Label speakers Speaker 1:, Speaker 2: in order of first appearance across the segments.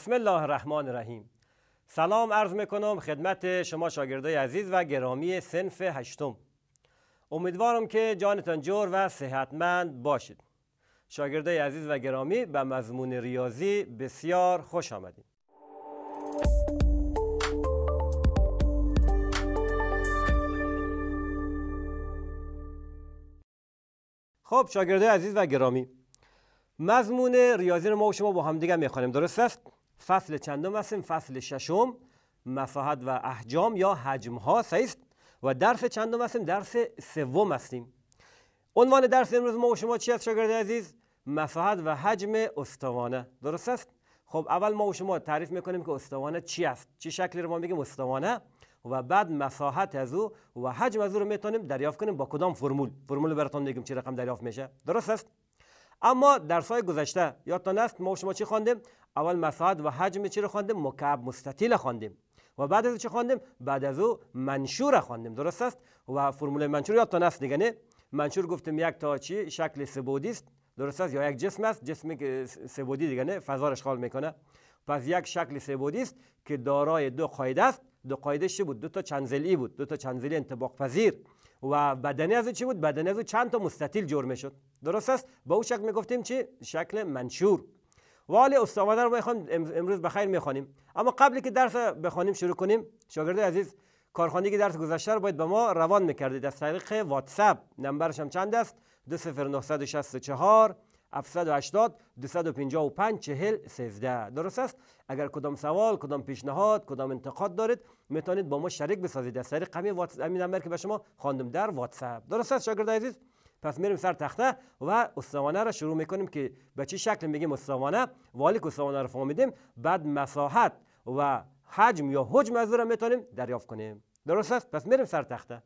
Speaker 1: بسم الله الرحمن الرحیم سلام عرض میکنم خدمت شما شاگردای عزیز و گرامی سنف هشتم امیدوارم که جانتان جور و صحتمند باشید شاگردای عزیز و گرامی به مضمون ریاضی بسیار خوش آمدید خب شاگردای عزیز و گرامی مضمون ریاضی رو ما و شما با هم دیگه میخوانیم درست است فصل چندم هستیم فصل ششم مساحت و احجام یا حجم ها سیست و درس چندم هستیم درس سوم هستیم عنوان درس امروز ما و شما چی است شاگرد عزیز مساحت و حجم استوانه درست است خب اول ما و شما تعریف میکنیم که استوانه چی است چی شکلی رو ما میگیم استوانه و بعد مساحت از او و حجم از او رو میتونیم دریافت کنیم با کدام فرمول فرمول براتون میگیم چه رقم دریافت میشه درست است اما درس های گذشته یادتان است ما شما چی خواندیم اول مصاد و حجم چی رو خواندیم مکعب مستطیل خواندیم و بعد از چی خواندیم بعد از او منشور خواندیم درست است و فرمول منشور تا نست دیگه نه منشور گفتیم یک تا چی شکل سبودی است درست است یا یک جسم است جسم سبودی دیگه نه فضا اشغال میکنه پس یک شکل سبودی است که دارای دو قاعده است دو قاعده چی بود دو تا چنزلی بود دو تا چنزلی انطباق پذیر و بدنی از چی بود بدنی از چند تا مستطیل جور میشد درست است با او شکل میگفتیم چی شکل منشور والی استوانه رو میخوام امروز بخیر میخوانیم اما قبلی که درس بخوانیم شروع کنیم شاگرد عزیز کارخانه که درس گذشته رو باید به ما روان میکردید از طریق واتساپ نمبرش هم چند است 20964 780 255 40 درست است اگر کدام سوال کدام پیشنهاد کدام انتقاد دارید میتونید با ما شریک بسازید از طریق همین واتس همین نمبر که به شما خواندم در واتساپ درست است شاگرد عزیز پس میریم سر تخته و استوانه را شروع میکنیم که به چه شکل میگیم استوانه والیک استوانه را فهمیدیم بعد مساحت و حجم یا حجم از را میتونیم دریافت کنیم درست است پس میریم سر تخته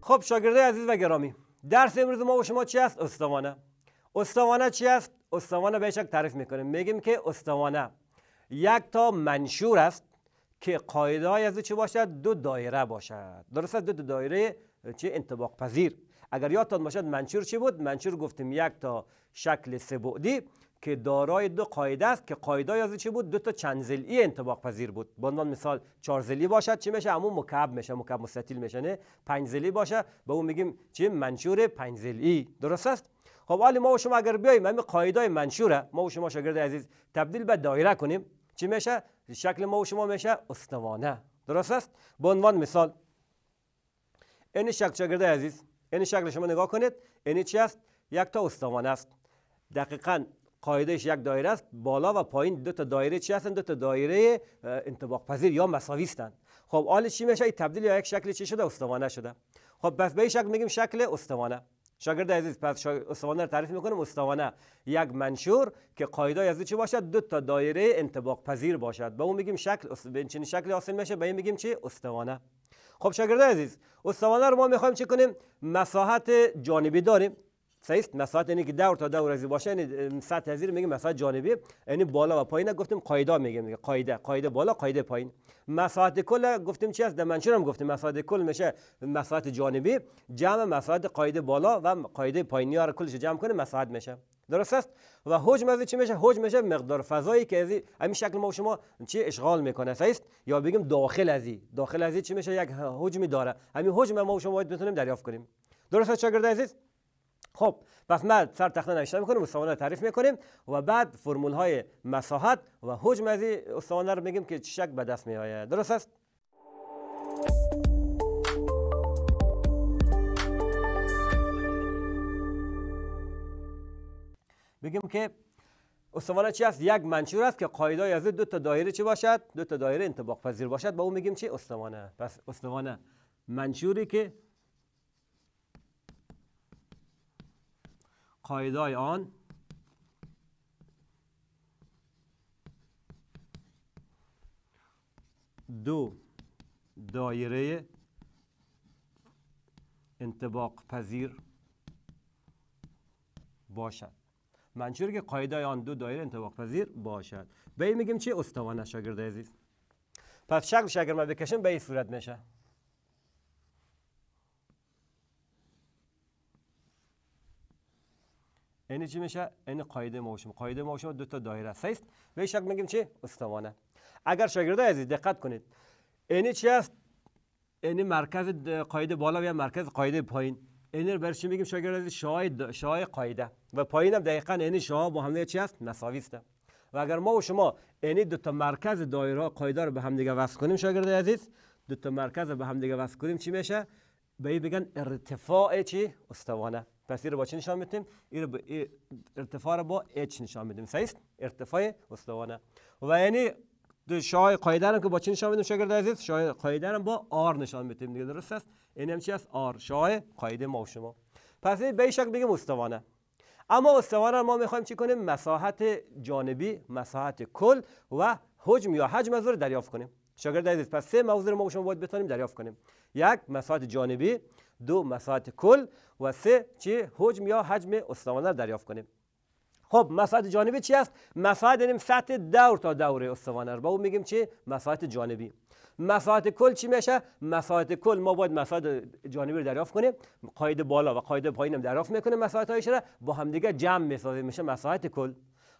Speaker 1: خب شاگرده عزیز و گرامی درس امروز ما و شما چی است استوانه استوانه چی است استوانه به تعریف میکنیم میگیم که استوانه یک تا منشور است که قاعده های از چه باشد دو دایره باشد درست دو, دو دایره چه انطباق پذیر اگر یادتان باشد منشور چی بود منشور گفتیم یک تا شکل سبعدی که دارای دو قاعده است که قاعده از چی بود دو تا چند ضلعی انطباق پذیر بود به عنوان مثال چهار ضلعی باشد چی میشه همون مکعب میشه مکعب مستطیل میشه نه پنج ضلعی باشه به با اون میگیم چه منشور پنج ضلعی درست است خب حالی ما و شما اگر بیایم همین قاعده منشوره ما و شما شاگرد عزیز تبدیل به دایره کنیم چی میشه شکل ما و شما میشه استوانه درست است به عنوان مثال این شکل شاگرد عزیز این شکل شما نگاه کنید این چی است یک تا استوانه است دقیقاً قاعدهش یک دایره است بالا و پایین دو تا دایره چی هستند دو تا دایره انطباق پذیر یا مساوی هستند خب حال چی میشه این تبدیل یا یک شکل چی شده استوانه شده خب پس به این شکل میگیم شکل استوانه شاگرد عزیز پس استوانه رو تعریف میکنیم استوانه یک منشور که قاعده از چی باشد دو تا دایره انطباق پذیر باشد به با اون میگیم شکل به به چنین شکل حاصل میشه به این میگیم چی استوانه خب شاگرد عزیز استوانه رو ما میخوایم چی کنیم مساحت جانبی داریم سایست مساحت یعنی که دور تا دور از باشه یعنی سطح زیر میگیم مساحت جانبی یعنی بالا و پایین گفتیم قاعده میگیم میگه قاعده قاعده بالا قاعده پایین مساحت کل گفتیم چی است منشور هم گفتیم مساحت کل میشه مساحت جانبی جمع مساحت قاعده بالا و قاعده پایینی ها رو کلش جمع کنه مساحت میشه درست است و حجم از چی میشه حجم میشه مقدار فضایی که از همین شکل ما شما چی اشغال میکنه است یا بگیم داخل ازی داخل ازی چی میشه یک حجمی داره همین حجم ما شما باید بتونیم دریافت کنیم درست است شاگرد عزیز خب پس ما سر تخته نوشته میکنیم استوانه تعریف میکنیم و بعد فرمول های مساحت و حجم از استوانه رو میگیم که چه به دست میآید درست است بگیم که استوانه چی است یک منشور است که قاعدای از دو تا دایره چی باشد دو تا دایره انطباق پذیر باشد با اون میگیم چی استوانه پس استوانه منشوری که قاعدهای آن دو دایره انتباق پذیر باشد منشور که قاعده آن دو دایره انتباق پذیر باشد به این میگیم چی استوانه شاگرد عزیز پس شکل شاگرد ما بکشیم به این صورت میشه این چی میشه این قاعده موشم قاعده موشم دو تا دایره سیست به شکل میگیم چی استوانه اگر شاگرد عزیز دقت کنید این چی است این مرکز قاعده بالا و یا مرکز قاعده پایین این رو میگیم شاگرد عزیز شاه شاه قاعده و پایین هم دقیقاً این شاه با هم چی است مساوی و اگر ما و شما این دو تا مرکز دایره قاعده رو به هم دیگه وصل کنیم شاگرد عزیز دو تا مرکز به هم دیگه وصل کنیم چی میشه به این بگن ارتفاع چی؟ استوانه پس این با چی نشان میتیم؟ این با ارتفاع رو با H نشان میدیم صحیح ارتفاع استوانه و یعنی شای قاعده رو که با چی نشان میدیم شاگرد عزیز شای قاعده رو با آر نشان میتیم دیگه درست است این هم چی است آر شای قاعده ما و شما پس این به شکل بگیم استوانه اما استوانه ما میخوایم چی کنیم مساحت جانبی مساحت کل و حجم یا حجم از دریافت کنیم شاگرد عزیز پس سه موضوع رو ما شما باید بتونیم دریافت کنیم یک مساحت جانبی دو مساحت کل و سه چه حجم یا حجم استوانه دریافت کنیم خب مساحت جانبی چی است مساحت یعنی سطح دور تا دور استوانه رو با او میگیم چه مساحت جانبی مساحت کل چی میشه مساحت کل ما باید مساحت جانبی رو دریافت کنیم قاعده بالا و قاعده پایین هم دریافت میکنه مساحت هایش رو با دیگه جمع میسازیم میشه مساحت کل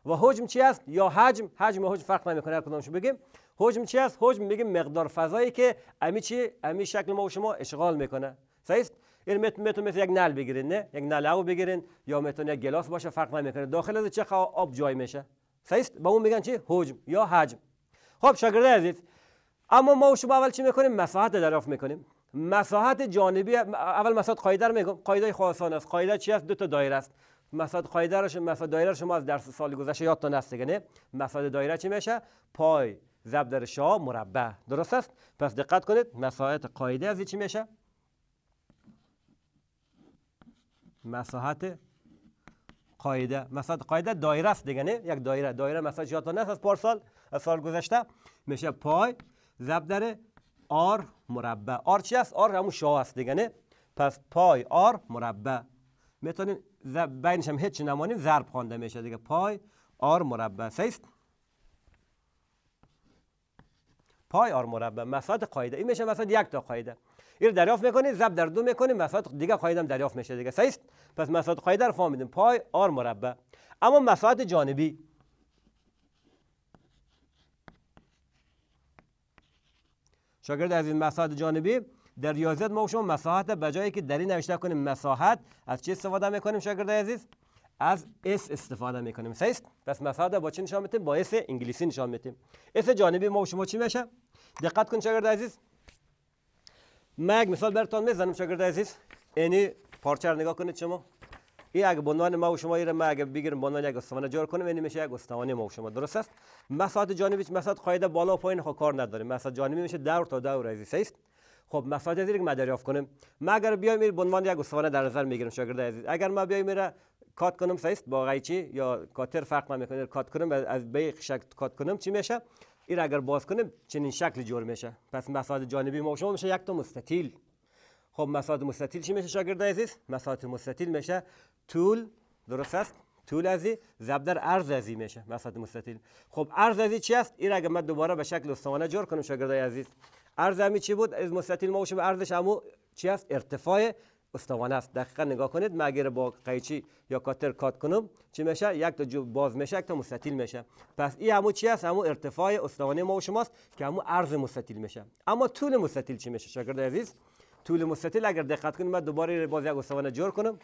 Speaker 1: و حجم چی است یا حجم حجم و حجم فرق نمیکنه هر کدومش بگیم حجم چی است حجم میگیم مقدار فضایی که امی چی امی شکل ما و شما اشغال میکنه صحیح مت مت مثل یک نل بگیرین نه یک نل او بگیرین یا متون یک گلاس باشه فرق نمیکنه داخل از چه خوا؟ آب جای میشه صحیح به اون میگن چی حجم یا حجم خب شاگرد عزیز اما ما و شما اول چی میکنیم مساحت دراف میکنیم مساحت جانبی اول مساحت قاعده رو میگم قاعده خاصان است قاعده چی است دو تا دایره است مفاد قاعده رو شما مفاد دایره شما از درس سال گذشته یادتان هست دیگه نه مفاد دایره چی میشه پای ضرب در شا مربع درست است پس دقت کنید مساحت قاعده از چی میشه مساحت قاعده مساحت قاعده دایره است دیگه یک دایره دایره مساحت یادتان هست از پارسال از سال گذشته میشه پای ضرب در آر مربع آر چی است آر همون شا است دیگه پس پای آر مربع میتونید بینش هم هیچ نمانیم ضرب خوانده میشه دیگه پای آر مربع سیست پای آر مربع مساحت قایده این میشه مساحت یک تا قاعده این دریافت میکنید زب در دو میکنیم مساحت دیگه قاعده هم دریافت میشه دیگه سیست پس مساحت قاعده رو فهمیدیم پای آر مربع اما مساحت جانبی شاگرد از این مساحت جانبی در ریاضیات ما شما مساحت به جایی که در این نوشته کنیم مساحت از چه استفاده میکنیم شاگرد عزیز از اس استفاده میکنیم صحیح است پس مساحت با چی نشان میدیم با اس انگلیسی نشان میدیم اس جانبی ما شما چی میشه دقت کن شاگرد عزیز ما یک مثال براتون میزنم شاگرد عزیز یعنی پارچه رو نگاه کنید شما اگه بنوان ما و شما ایره ما اگه بگیرم بنوان یک استوانه جور کنم اینی میشه یک استوانه ما و شما درست است مساحت جانبی مساحت قاعده بالا و پایین کار نداره مساحت جانبی میشه دور تا دور عزیز است خب زیر که ما دریافت کنیم ما اگر بیایم به عنوان یک استوانه در نظر میگیریم شاگرد عزیز اگر ما بیایم میره کات کنم سایست با قیچی یا کاتر فرق ما میکنه کات کنم از به شکل کات کنم چی میشه این اگر باز کنیم چنین شکل جور میشه پس مساد جانبی ما شما میشه یک تا مستطیل خب مساد مستطیل چی میشه شاگرد عزیز مساجد مستطیل میشه طول درست است طول ازی ضرب در عرض ازی میشه مساحت مستطیل خب عرض ازی چی است این اگر من دوباره به شکل استوانه جور کنم شاگرد عزیز عرض همی چی بود از مستطیل ما به عرضش همو چی است ارتفاع استوانه است دقیقا نگاه کنید من اگر با قیچی یا کاتر کات کنم چی میشه یک تا باز میشه یک تا مستطیل میشه پس این همو چی است همو ارتفاع استوانه ما و شماست که همو عرض مستطیل میشه اما طول مستطیل چی میشه شاگرد عزیز طول مستطیل اگر دقت کنید من دوباره باز یک استوانه جور کنم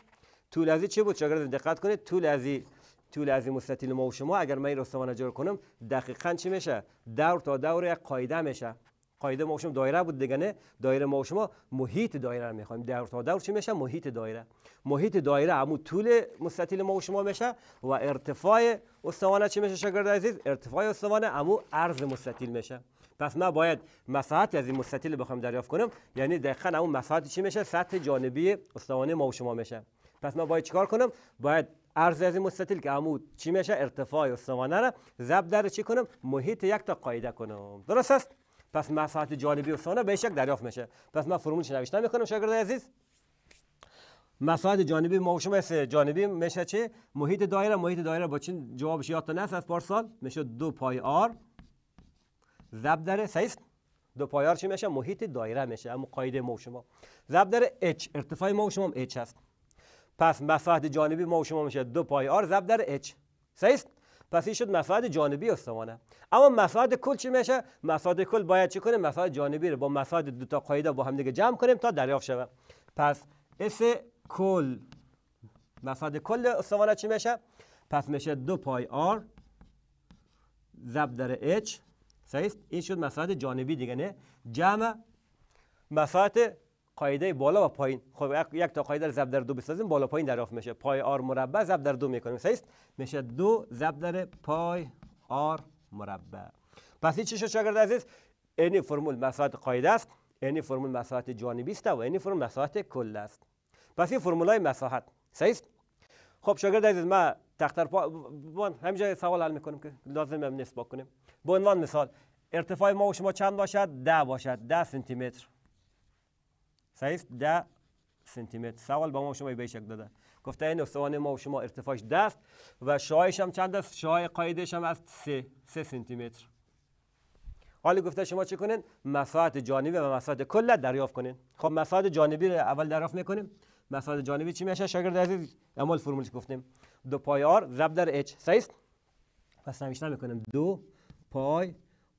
Speaker 1: طول از چی بود شاگرد دقت کنید طول ازی طول از مستطیل ما و شما اگر من این استوانه جور کنم دقیقا چی میشه دور تا دور یک قاعده میشه قاعده ما شما دایره بود دیگه نه دایره ما شما محیط دایره رو میخوایم دور تا دور چی میشه محیط دایره محیط دایره عمو طول مستطیل ما و شما میشه و ارتفاع استوانه چی میشه شاگرد عزیز ارتفاع استوانه عمو عرض مستطیل میشه پس ما باید مساحت از این مستطیل بخوام دریافت کنم یعنی دقیقاً همون مساحت چی میشه سطح جانبی استوانه ما و شما میشه پس ما باید چیکار کنم باید عرض از این مستطیل که عمود چی میشه ارتفاع استوانه را ضرب در چی کنم محیط یک تا قاعده کنم درست است پس مساحت جانبی و به شک دریافت میشه پس من فرمولش نوشتم میکنم شاگرد عزیز مساحت جانبی ما شما جانبی میشه چه محیط دایره محیط دایره با چین جوابش یاد نست از پارسال میشه دو پای آر ضرب در سیست دو پای آر چی میشه محیط دایره میشه اما قاعده ما شما ضرب در اچ ارتفاع ما شما هم اچ هست پس مساحت جانبی ما شما میشه دو پای آر ضرب در اچ سیست پس این شد مفاد جانبی استوانه اما مفاد کل چی میشه مفاد کل باید چی کنه مفاد جانبی رو با مفاد دو تا قاعده با هم دیگه جمع کنیم تا دریافت شود پس اس کل مفاد کل استوانه چی میشه پس میشه دو پای آر ضرب در h صحیح این شد مفاد جانبی دیگه نه جمع مفاد قاعده بالا و پایین خب یک تا قاعده رو در دو بسازیم بالا پایین دریافت میشه پای آر مربع ضرب در دو میکنیم صحیح میشه دو ضرب در پای آر مربع پس این چی شد شاگرد عزیز این فرمول مساحت قاعده است این فرمول مساحت جانبی است و این فرمول مساحت کل است پس این فرمولای مساحت صحیح خب شاگرد عزیز ما تختر پا همینجا سوال حل میکنیم که لازم هم نسبت کنیم به عنوان مثال ارتفاع ما و شما چند باشد؟ ده باشد ده سانتی متر 17 سانتی سوال با ما شما به شکل داده گفته این استوانه ما و شما ارتفاعش دست و شایش هم چند است شای قایدش هم از سه 3 سانتی متر حالا گفته شما چه کنین مساحت جانبی و مساحت کل دریافت کنین خب مساحت جانبی رو اول دریافت میکنیم مساحت جانبی چی میشه شاگرد عزیز اعمال فرمول گفتیم دو پای آر ضرب در اچ صحیح پس نمیشنا میکنیم دو پای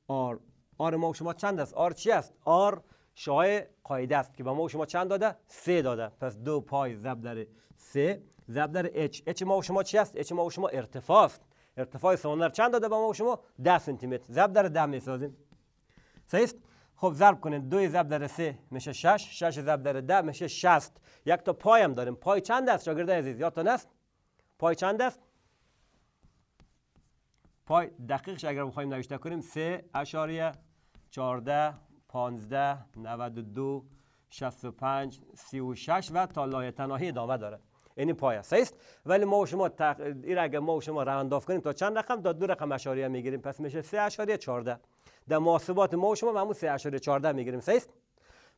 Speaker 1: آر آر ما شما چند است آر چی است آر شای قاعده است که به ما و شما چند داده سه داده پس دو پای زب در سه زب در اچ اچ ما و شما چی است اچ ما و شما ارتفاع است ارتفاع سانر چند داده به ما و شما 10 سانتی متر ضرب در میسازیم صحیح خب ضرب کنید دوی زب در سه میشه شش شش زب در 10 میشه شست یک تا پای هم داریم پای چند است شاگرد عزیز تا است پای چند است پای دقیقش اگر بخوایم نوشته کنیم سه اشاریه 15 92 65 36 و تا لایه تناهی ادامه داره یعنی پای است ولی ما و شما اگه ما و شما رانداف کنیم تا چند رقم تا دو رقم اشاریه میگیریم پس میشه 3 اشاریه 14 در محاسبات ما و شما معمول 3 اشاریه 14 میگیریم است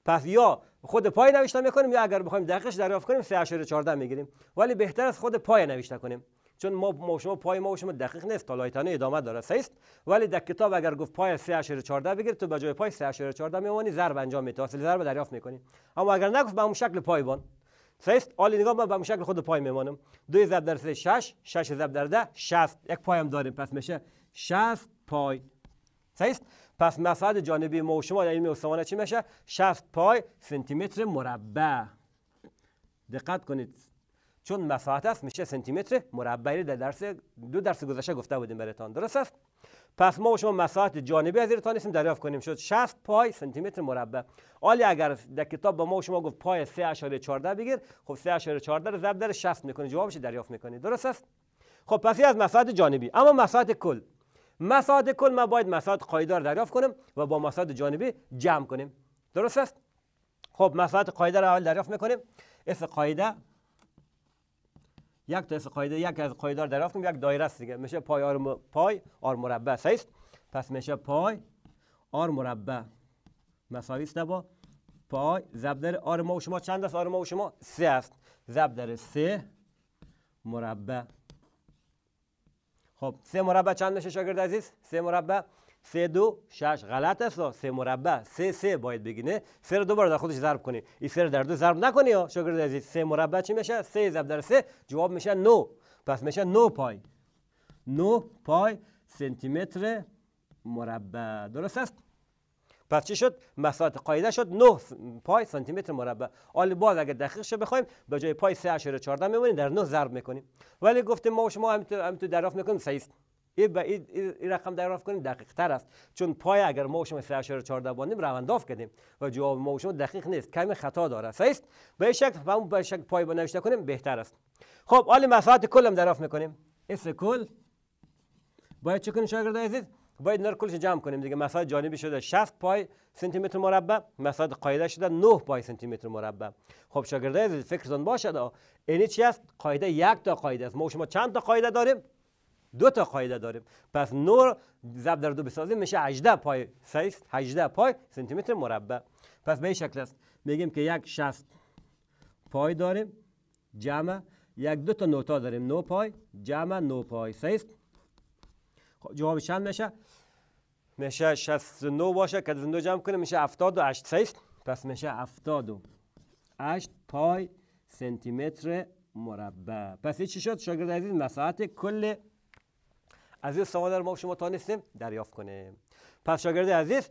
Speaker 1: پس یا خود پای نوشته میکنیم یا اگر بخوایم دقیقش دریافت کنیم 3 اشاریه 14 میگیریم ولی بهتر خود پای نوشته کنیم چون ما, ما شما پای ما شما دقیق نیست تا ادامه داره سیست ولی در کتاب اگر گفت پای 3.14 بگیر تو به جای پای 3.14 میمونی ضرب انجام میتی حاصل ضرب دریافت میکنی اما اگر نگفت به اون شکل پای بان، سیست آلی نگاه ما به اون شکل خود پای میمانم 2 ضرب در 3 6 6 ضرب در 10 60 یک پای هم داریم پس میشه 60 پای سیست پس مساحت جانبی ما شما در این استوانه چی میشه 60 پای سانتی متر مربع دقت کنید چون مساحت است میشه سانتی متر مربعی در درس دو درس گذشته گفته بودیم براتون درست است پس ما و شما مساحت جانبی از ایرتان اسم دریافت کنیم شد 60 پای سانتی متر مربع حالا اگر در کتاب با ما و شما گفت پای 3.14 بگیر خب 3.14 رو ضرب در 60 میکنی جوابش دریافت میکنی درست است خب پس از مساحت جانبی اما مساحت کل مساحت کل ما باید مساحت قایدار دریافت کنیم و با مساحت جانبی جمع کنیم درست است خب مساحت قایدار اول دریافت میکنیم اس قایده یک تا قاعده یک از قاعده رو دریافت یک دایره است دیگه میشه پای آر م... پای آر مربع است پس میشه پای آر مربع مساوی است با پای ضرب در آر ما و شما چند است آر ما و شما سه است ضرب در سه مربع خب سه مربع چند میشه شاگرد عزیز سه مربع سه دو شش غلط است سه مربع سه سه باید بگینه سه رو دوباره در خودش ضرب کنی این سه رو در دو ضرب نکنی یا شاگرد عزیز سه مربع چی میشه سه ضرب در سه جواب میشه نو پس میشه نو پای نو پای سانتی متر مربع درست است پس چی شد مساحت قاعده شد 9 پای سانتی متر مربع حالا باز اگر دقیق شه بخوایم به جای پای 3.14 میمونیم در 9 ضرب میکنیم ولی گفتیم ما شما هم تو میکنیم صحیح این به این رقم دریافت کنیم دقیق تر است چون پای اگر ما شما 3.14 باندیم روانداف کردیم و جواب ما شما دقیق نیست کمی خطا داره است به شک و به شک پای بنوشته کنیم بهتر است خب حال مساحت کل هم دریافت میکنیم اس کل باید چه کنیم شاگرد عزیز باید نر کلش جمع کنیم دیگه مساحت جانبی شده 60 پای سانتی متر مربع مساحت قاعده شده 9 پای سانتی متر مربع خب شاگرد عزیز فکرتون باشد اینی چی است قاعده یک تا قاعده است ما شما چند تا قاعده داریم دو تا قاعده داریم پس نور ضرب در دو بسازیم میشه 18 پای سیست 18 پای سانتی متر مربع پس به این شکل است میگیم که یک 60 پای داریم جمع یک دو تا نوتا داریم نو پای جمع 9 پای سیست خب، جواب چند میشه میشه 69 باشه که از دو جمع کنیم میشه 78 سیست پس میشه 8 پای سانتی متر مربع پس این چی شد شاگرد عزیز مساحت کل عزیز استوانه رو ما شما تانستیم دریافت کنیم پس شاگرد عزیز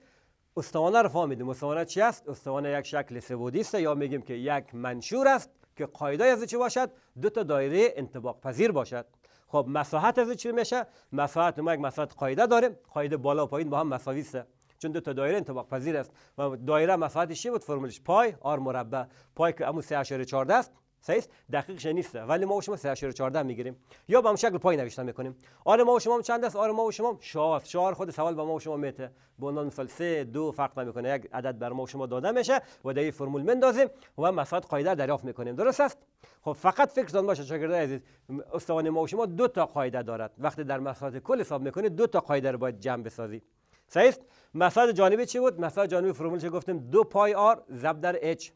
Speaker 1: استوانه رو فهمیدیم استوانه چی است استوانه یک شکل سبودی است یا میگیم که یک منشور است که قاعده از چی باشد دو تا دایره انطباق پذیر باشد خب مساحت از چی میشه مساحت ما یک مساحت قاعده داریم قاعده بالا و پایین با هم مساوی است چون دو تا دایره انطباق پذیر است و دایره مساحتش چی بود فرمولش پای آر مربع پای که امو 3.14 است صحیح دقیقش نیست ولی ما و شما 314 میگیریم یا به شکل پای نوشتن میکنیم آره ما و شما چند است آره ما و شما 4 4 خود سوال به ما و شما میته به عنوان مثال 3 2 فرق نمیکنه یک عدد بر ما و شما داده میشه و در فرمول مندازیم و مساحت قاعده دریافت میکنیم درست است خب فقط فکر دان باشه شاگرد عزیز استوانه ما و شما دو تا قاعده دارد وقتی در مساحت کل حساب میکنه دو تا قاعده رو باید جمع بسازی صحیح مساحت جانبی چی بود مساحت جانبی فرمول چه گفتیم 2 پای آر ضرب در اچ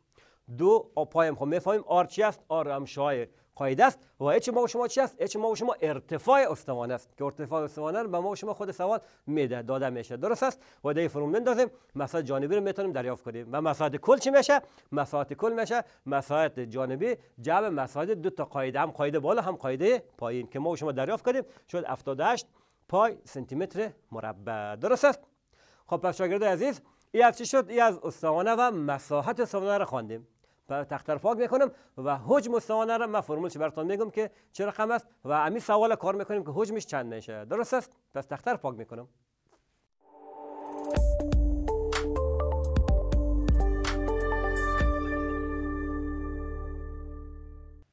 Speaker 1: دو پایم خب میفهمیم آر چی است آر شای قاعده است و اچ ما و شما چی است اچ ما و شما ارتفاع استوانه است که ارتفاع استوانه رو به ما و شما خود سوال میده داده میشه درست است و دای فرمول بندازیم مساحت جانبی رو میتونیم دریافت کنیم و مساحت کل چی میشه مساحت کل میشه مساحت جانبی جمع مساحت دو تا قاعده هم قاعده بالا هم قاعده پایین که ما و شما دریافت کردیم شد 78 پای سانتی متر مربع درست است خب پس شاگرد عزیز این از چی شد این از استوانه و مساحت استوانه رو خواندیم تختر پاک میکنم و حجم و رو من فرمولش براتون میگم که چه رقم است و امی سوال کار میکنیم که حجمش چند میشه درست است پس تختر پاک میکنم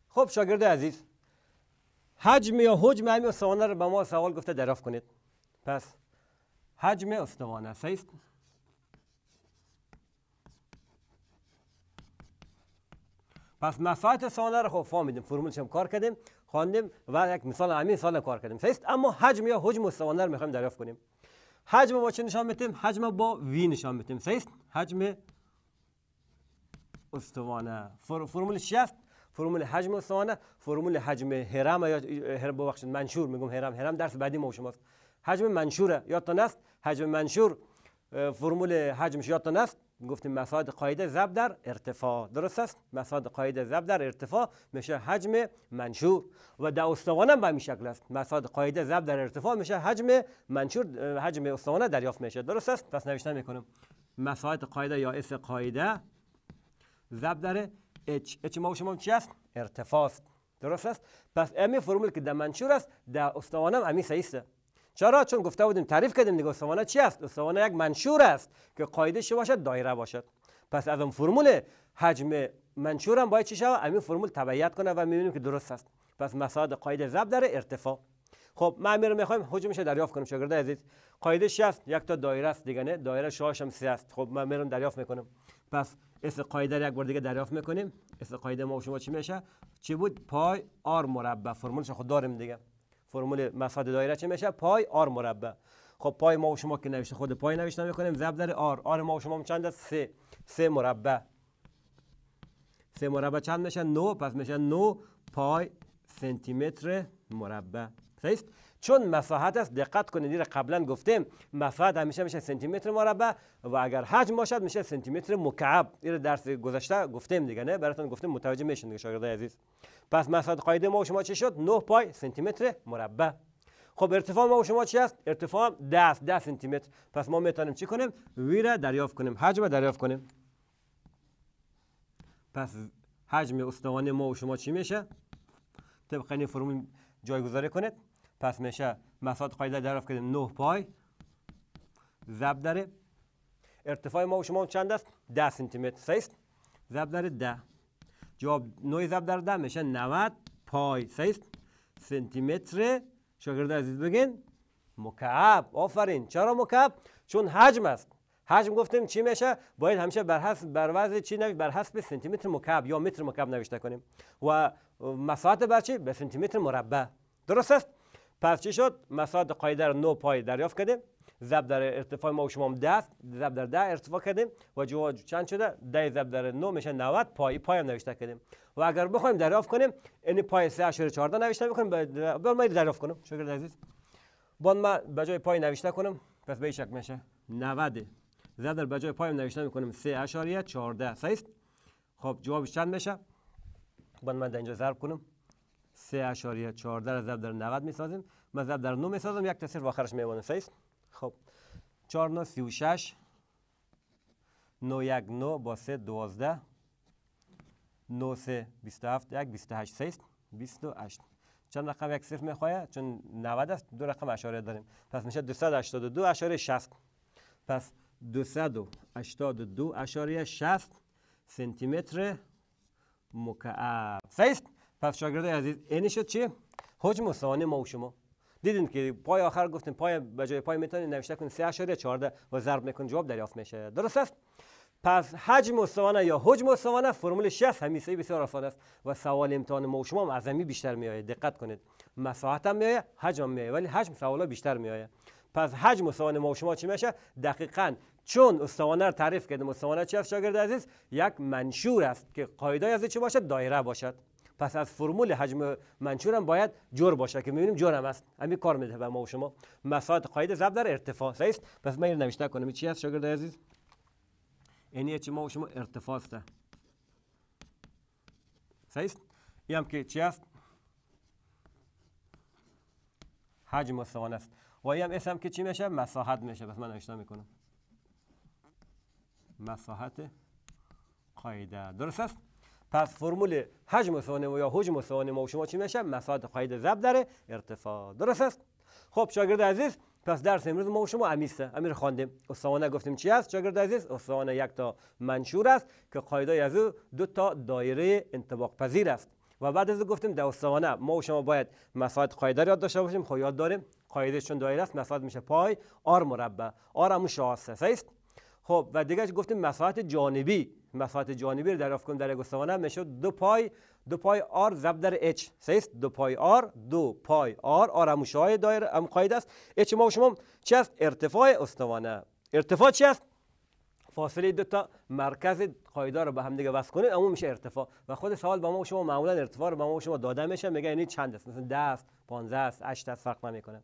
Speaker 1: خب شاگرد عزیز حجم یا حجم و سوانه رو به ما سوال گفته دریافت کنید پس حجم استوانه است پس منفعت سانه رو خب فهمیدیم فرمولش هم کار کردیم خواندیم و یک مثال همین سال کار کردیم صحیح اما حجم یا حجم سانه رو میخوایم دریافت کنیم حجم با چه نشان میتیم حجم با وی نشان میتیم صحیح حجم استوانه فر... فرمول شفت فرمول حجم استوانه فرمول حجم هرم یا هر ببخشید منشور میگم هرم هرم درس بعدی ما شماست حجم منشوره یادتان است حجم منشور فرمول حجمش یادتان است گفتیم مفاد قاعده زب در ارتفاع درست است مفاد قاعده ضرب در ارتفاع میشه حجم منشور و در استوانه به این شکل است مفاد قاعده ضرب در ارتفاع میشه حجم منشور حجم استوانه دریافت میشه درست است پس نوشته میکنم مفاد قاعده یا اس قاعده زب در اچ اچ ما شما چی است ارتفاع است درست است پس امی فرمول که در منشور است در استوانه هم امی چرا چون گفته بودیم تعریف کردیم دیگه استوانه چی است استوانه یک منشور است که قاعدش باشد دایره باشد پس از اون فرمول حجم منشور هم باید چی شود همین فرمول تبعیت کنه و میبینیم که درست است پس مساحت قاعده ضرب در ارتفاع خب ما امیر میخوایم حجمش رو دریافت کنیم شاگرد عزیز قاعده است یک تا دایره است دیگه نه دایره شاش هم سی است خب ما میرم دریافت می‌کنم. پس اس قاعده یک بار دیگه دریافت می‌کنیم. اس قاعده ما شما چی میشه چی بود پای آر مربع فرمولش خود داریم دیگه فرمول مساحت دایره چه میشه پای آر مربع خب پای ما و شما که نوشته خود پای نوشته میکنیم ضرب در آر آر ما و شما چند است سه سه مربع سه مربع چند میشه نو. پس میشه نو پای سانتی متر مربع صحیح چون مساحت است دقت کنید اینو قبلا گفتیم مساحت همیشه میشه سانتی متر مربع و اگر حجم باشد میشه سانتی متر مکعب اینو درس گذشته گفتیم دیگه نه براتون گفتیم متوجه میشین دیگه شاگردای عزیز پس مساحت قاعده ما و شما چی شد 9 پای سانتی متر مربع خب ارتفاع ما و شما چی است ارتفاع 10 10 سانتی متر پس ما میتونیم چی کنیم وی را دریافت کنیم حجم را دریافت کنیم پس حجم استوانه ما و شما چی میشه طبق این فرمول جایگذاری کنید پس میشه مساد قاعده در رفت کردیم 9 پای ضرب در ارتفاع ما و شما چند است 10 سانتی متر صحیح ضرب در 10 جواب 9 ضرب در 10 میشه 90 پای صحیح سانتی متر شاگرد عزیز بگین مکعب آفرین چرا مکعب چون حجم است حجم گفتیم چی میشه باید همیشه بر حسب بر وزن چی نوشت بر حسب سانتی متر مکعب یا متر مکعب نوشته کنیم و مساحت بر به سانتی متر مربع درست است پس چی شد مساعد قاعده رو 9 پای دریافت کردیم ضرب در ارتفاع ما و شما هم 10 ضرب در 10 ارتفاع کردیم و جواب چند شده 10 ضرب در 9 میشه 90 پای پای هم نوشته کردیم و اگر بخوایم دریافت کنیم این یعنی پای 3.14 نوشته بکنیم بر من یعنی دریافت کنم شاگرد عزیز باید من به جای پای نوشته کنم پس به شک میشه 90 ضرب در به جای پای نوشته میکنیم 3.14 صحیح خب جواب چند میشه بون من اینجا ضرب کنم سه اشاریه 14 ضرب در 90 میسازیم من ضرب در 9 میسازم یک تا آخرش میمونه چار خب سی و شش نو یک نو با هفت 12 بیست و هشت سیست؟ 28 و 28 چند رقم یک صفر میخواه چون 90 است دو رقم اشاره داریم پس میشه دو اشاره شست پس دو اشاره شست سانتی متر مکعب سیست پس شاگرد عزیز این شد چی حجم و ما و شما دیدین که پای آخر گفتیم پای به جای پای میتونید نوشته کنید چهارده و ضرب میکن جواب دریافت میشه درست است پس حجم و یا حجم و ثانه فرمول 6 همیشه بسیار آسان است و سوال امتحان ما و شما هم از بیشتر میآید دقت کنید مساحت هم میایه حجم میآید ولی حجم سوال بیشتر میآید. پس حجم استوانه ما و شما چی میشه دقیقاً چون استوانه رو تعریف کردیم استوانه چی است شاگرد عزیز یک منشور است که قاعده از چی باشد دایره باشد پس از فرمول حجم منشور هم باید جور باشه که میبینیم جور هم است همین کار میده بر ما و شما مساحت قاید ضرب در ارتفاع است. پس من اینو نوشته کنم چی است شاگرد عزیز یعنی چی ما و شما ارتفاع است صحیح این هم که چی است حجم است و این هم اسم که چی میشه مساحت میشه پس من نوشته میکنم مساحت قاعده درست است پس فرمول حجم و یا حجم ما و شما چی میشه مساحت قید ضرب در ارتفاع درست است خب شاگرد عزیز پس درس امروز ما و شما امیسته امیر خواندیم استوانه گفتیم چی است شاگرد عزیز استوانه یک تا منشور است که قاعده از او دو تا دایره انطباق پذیر است و بعد از گفتیم در استوانه ما و شما باید مساعد قاعده را یاد داشته باشیم خب یاد داریم قاعده چون دایره است مساحت میشه پای آر مربع آر همون شاسته است خب و دیگه گفتیم مساحت جانبی مساحت جانبی رو دریافت کنیم در هم میشه دو پای دو پای آر ضرب در اچ سیست دو پای آر دو پای آر آر هموشه های دایر هم قاید است اچ ما شما چی است ارتفاع استوانه ارتفاع چی است فاصله دو تا مرکز قاعده رو به هم دیگه وصل کنید اما میشه ارتفاع و خود سوال به ما شما معمولا ارتفاع رو به ما شما داده میشه میگه یعنی چند است مثلا 10 است 15 است 8 است فرق نمیکنه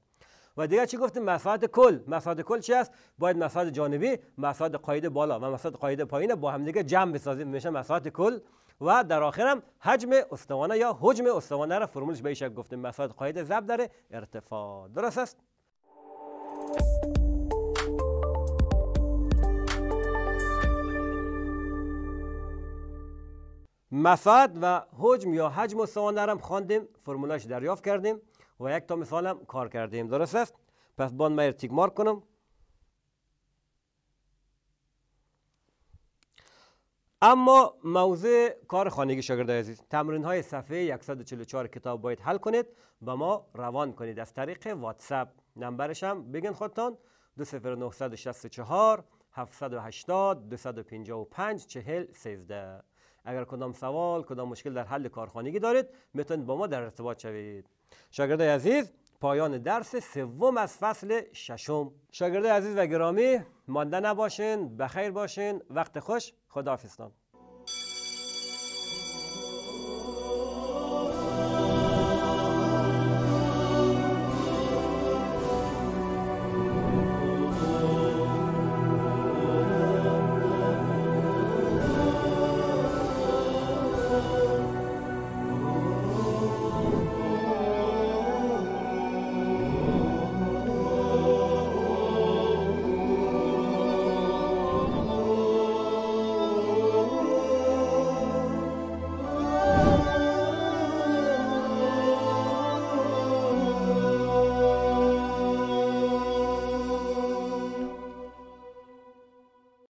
Speaker 1: و دیگه چی گفتیم مفاد کل مفاد کل چی است باید مفاد جانبی مفاد قاعده بالا و مفاد قاعده پایین با دیگه جمع بسازیم میشه مفاد کل و در آخرم حجم استوانه یا حجم استوانه را فرمولش به شکل گفتیم مفاد قاعده ضرب در ارتفاع درست است مفاد و حجم یا حجم استوانه را خواندیم فرمولاش دریافت کردیم و یک تا مثال هم کار کردیم درست است پس باند مایر تیک مارک کنم اما موضوع کار خانگی شاگرد عزیز تمرین های صفحه 144 کتاب باید حل کنید با ما روان کنید از طریق واتساپ نمبرش هم بگین خودتان 20964 780 255 40 13 اگر کدام سوال کدام مشکل در حل کارخانگی دارید میتونید با ما در ارتباط شوید شاگردای عزیز پایان درس سوم از فصل ششم شاگردای عزیز و گرامی مانده نباشین بخیر باشین وقت خوش خداحافظتان